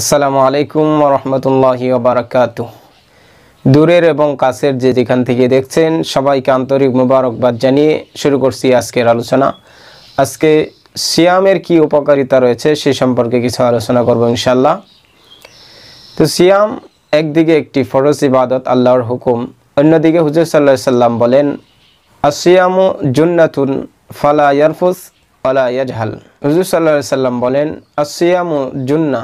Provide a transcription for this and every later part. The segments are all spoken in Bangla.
আসসালামু আলাইকুম রহমতুল্লাহি ওবরাকাত দূরের এবং কাছের যে যেখান থেকে দেখছেন সবাইকে আন্তরিক মুবারকবাদ জানিয়ে শুরু করছি আজকের আলোচনা আজকে সিয়ামের কি উপকারিতা রয়েছে সে সম্পর্কে কিছু আলোচনা করব ইনশাল্লাহ তো সিয়াম একদিকে একটি ফরজ ইবাদত আল্লাহর হুকুম অন্যদিকে হুজুর সাল্লাহ সাল্লাম বলেন আসিয়ামু জুন্নাতুন ফালা ইয়ারফুস আলা ইয়াজহাল হুজুর সাল্লাহ সাল্লাম বলেন আসিয়ামু জুন্না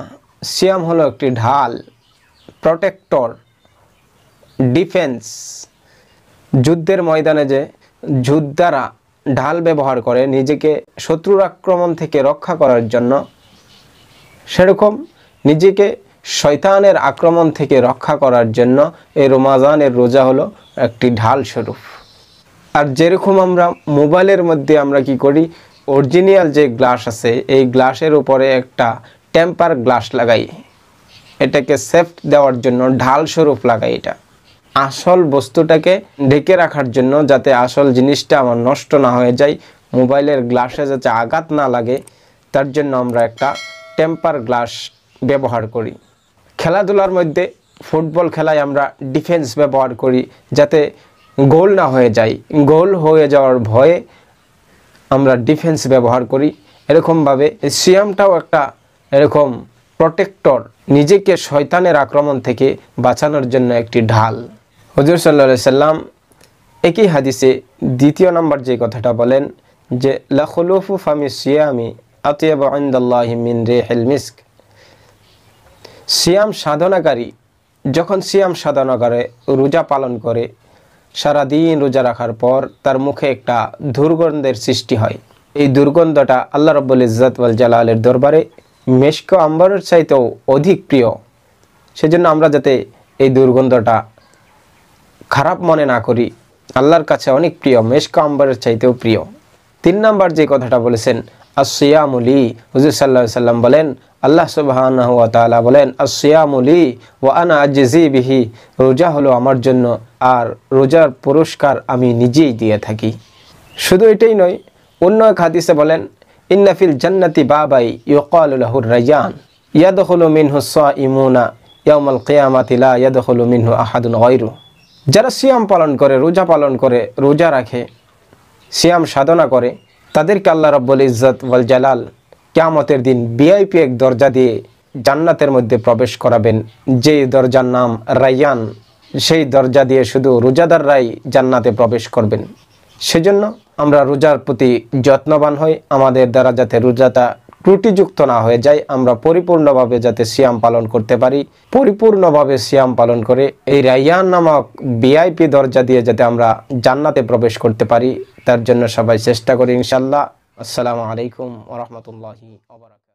সিয়াম হলো একটি ঢাল প্রোটেক্টর ডিফেন্স যুদ্ধের ময়দানে যে যুদ্ধারা ঢাল ব্যবহার করে নিজেকে শত্রুর আক্রমণ থেকে রক্ষা করার জন্য সেরকম নিজেকে শয়তানের আক্রমণ থেকে রক্ষা করার জন্য এই রোমাজানের রোজা হলো একটি ঢাল স্বরূপ আর যেরকম আমরা মোবাইলের মধ্যে আমরা কি করি অরিজিনাল যে গ্লাস আছে এই গ্লাসের উপরে একটা টেম্পার গ্লাস লাগাই এটাকে সেফ দেওয়ার জন্য ঢাল স্বরূপ লাগাই এটা আসল বস্তুটাকে ঢেকে রাখার জন্য যাতে আসল জিনিসটা আমার নষ্ট না হয়ে যায় মোবাইলের গ্লাসে যাতে আঘাত না লাগে তার জন্য আমরা একটা টেম্পার গ্লাস ব্যবহার করি খেলাধুলার মধ্যে ফুটবল খেলায় আমরা ডিফেন্স ব্যবহার করি যাতে গোল না হয়ে যায় গোল হয়ে যাওয়ার ভয়ে আমরা ডিফেন্স ব্যবহার করি এরকমভাবে সিয়ামটাও একটা এরকম প্রোটেক্টর নিজেকে শয়তানের আক্রমণ থেকে বাঁচানোর জন্য একটি ঢাল হজুর সাল্লা সাল্লাম একই হাদিসে দ্বিতীয় নম্বর যে কথাটা বলেন যে লাখলুফু ফামি সিয়ামি আতিয়াব আন্দাল্লাহিমিন রে হেলমিস্ক সিয়াম সাধনাকারী যখন সিয়াম সাধনা করে রোজা পালন করে সারাদিন রোজা রাখার পর তার মুখে একটা দুর্গন্ধের সৃষ্টি হয় এই দুর্গন্ধটা আল্লাহ রব্বুল ইজাত ওয়াল জালালের দরবারে মেশক আম্বারের চাইতেও অধিক প্রিয় সেজন্য আমরা যাতে এই দুর্গন্ধটা খারাপ মনে না করি আল্লাহর কাছে অনেক প্রিয় মেশক আম্বারের চাইতেও প্রিয় তিন নাম্বার যে কথাটা বলেছেন আসিয়ামুলি হুজুর সাল্লা সাল্লাম বলেন আল্লাহ সুবাহানহতালা বলেন আসিয়ামুলি ও আনা আজি বিহি রোজা হলো আমার জন্য আর রোজার পুরস্কার আমি নিজেই দিয়ে থাকি শুধু এটাই নয় অন্য এক হাদিসে বলেন ইন্নাফিল জান্নাতি বাবাই ইয়কালুল্লাহুর রাজান হলো মিনহু ইমুনা ইয়ামাল কেয়ামাতিলা ইয়াদ হলো মিনহু আহাদুন গায়রু যারা সিয়াম পালন করে রোজা পালন করে রোজা রাখে সিয়াম সাধনা করে তাদেরকে আল্লাহ রব্বুল ইজ্জত ওয়াল জালাল কেয়ামতের দিন বিআইপি এক দরজা দিয়ে জান্নাতের মধ্যে প্রবেশ করাবেন যে দরজার নাম রাইয়ান সেই দরজা দিয়ে শুধু রোজাদাররাই জান্নাতে প্রবেশ করবেন সেজন্য আমরা রোজার প্রতি যত্নবান হই আমাদের দ্বারা যাতে রোজাটা ত্রুটিযুক্ত না হয়ে যায় আমরা পরিপূর্ণভাবে যাতে সিয়াম পালন করতে পারি পরিপূর্ণভাবে সিয়াম পালন করে এই রাইয়ান নামক বিআইপি দরজা দিয়ে যাতে আমরা জান্নাতে প্রবেশ করতে পারি তার জন্য সবাই চেষ্টা করি ইনশাল্লাহ আসসালামু আলাইকুম ওরহমতুল্লাহি